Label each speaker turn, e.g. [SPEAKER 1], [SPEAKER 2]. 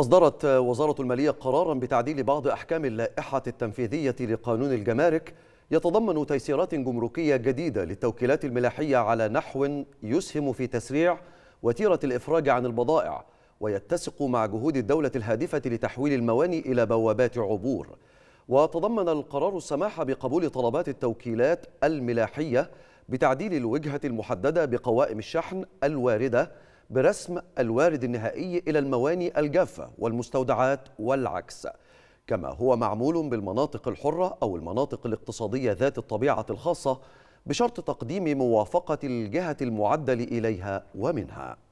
[SPEAKER 1] أصدرت وزارة المالية قرارا بتعديل بعض أحكام اللائحة التنفيذية لقانون الجمارك يتضمن تيسيرات جمركية جديدة للتوكيلات الملاحية على نحو يسهم في تسريع وتيرة الإفراج عن البضائع ويتسق مع جهود الدولة الهادفة لتحويل المواني إلى بوابات عبور وتضمن القرار السماح بقبول طلبات التوكيلات الملاحية بتعديل الوجهة المحددة بقوائم الشحن الواردة برسم الوارد النهائي إلى المواني الجافة والمستودعات والعكس كما هو معمول بالمناطق الحرة أو المناطق الاقتصادية ذات الطبيعة الخاصة بشرط تقديم موافقة الجهة المعدل إليها ومنها